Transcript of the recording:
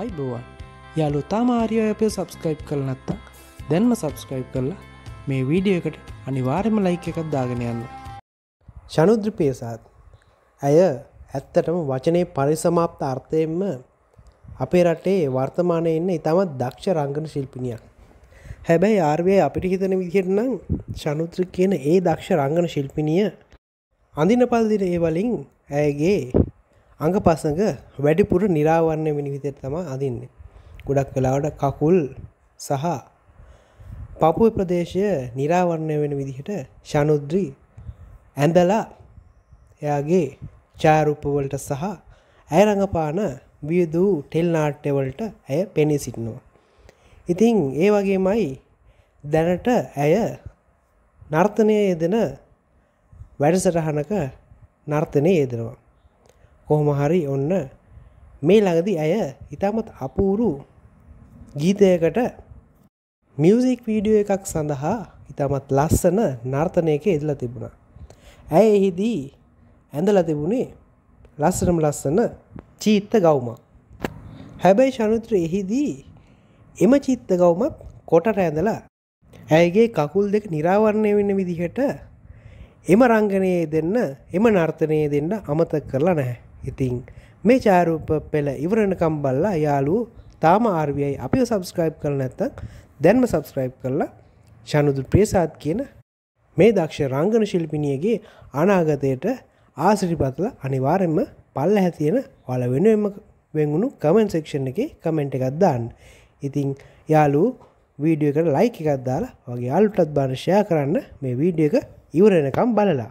අයිබෝවන් යාලු තාම ආරියප සබස්ක්‍රයිප් කල නැත්තක් දැන්ම සබස්ක්‍රයිප් කරලා මේ වීඩියෝ එකට අනිවාර්යම ලයික එකත් දාගෙන යන්න ශනුද්‍රපියසාත් ඇය ඇත්තටම වචනය පරිසමාප්ත අර්ථයෙන්ම අපේ රටේ වර්තමානය එන්න ඉතාමත් දක්ෂ රංගන ශිල්පිනියක් හැබැයි ආර්වය අපිට හිතන විදිහට නම් ශනුත්‍ර කියන ඒ දක්ෂ රංගන ශිල්පිනිය අඳිනපල්දින ඒ වලින් ඇයගේ අඟ පසඟ වැඩිපුර නිරාවරණය වෙන විදිහට තමයි අඳින්නේ. ගොඩක් වෙලාවට කකුල් සහ පපුව ප්‍රදේශය නිරාවරණය වෙන විදිහට ශනුද්‍රි ඇඳලා එයාගේ ඡාරූපවලට සහ ඇය රඟපාන වියදු ටෙල් නාට්‍යවලට ඇය පෙනී සිටිනවා. ඉතින් ඒ වගේමයි දැනට ඇය නර්තනය යෙදෙන වැඩසටහනක නර්තනය යෙදෙනවා. කොහොම හරි ඔන්න මේ ළඟදි ඇය ඉතාමත් අපූරු ගීතයකට මියසික් වීඩියෝ එකක් සඳහා ඉතාමත් ලස්සන නර්තනයක ඉදල තිබුණා. ඇය එහිදී ඇඳල තිබුණේ ලස්සනම ලස්සන චීත්ත ගවුමක්. හැබැයි ශනුත්‍ර එහිදී එම චිත්ත ගවුමක් කොටට ඇඳලා ඇයගේ කකුල් දෙක නිරාවරණය වෙන්න විදිහට එම රංගනයේ දෙන්න එම නර්තනය දෙන්න අමතක් කරලා නැහැ. ඉතිං මේ චාරූප පෙළ ඉවරණකම් බල්ලා යාලූ තාම ආර්වියයි අපිව සබස්ක්‍රයිබ් කරන ඇත්තක් දැන්ම සබස්ක්‍රයිබ් කරලා ශනුදු ප්‍රේසාත් කියන මේ දක්ෂ රංගන ශිල්පිනියගේ අනාගතයට ආසිරිපත්ල අනිවාරෙන්ම පල්ල හැතියෙන වල වෙනුවම වෙන්ගුණු කමෙන්න් සෙක්ෂන් එක කමෙන්ට් එකත් දාන්න ඉතිං යාලූ වීඩියෝ එකට ලයික එකත් දාලා වගේ අලුටත් බානශයා කරන්න මේ වීඩිය එක ඉවරෙනකම් බලලා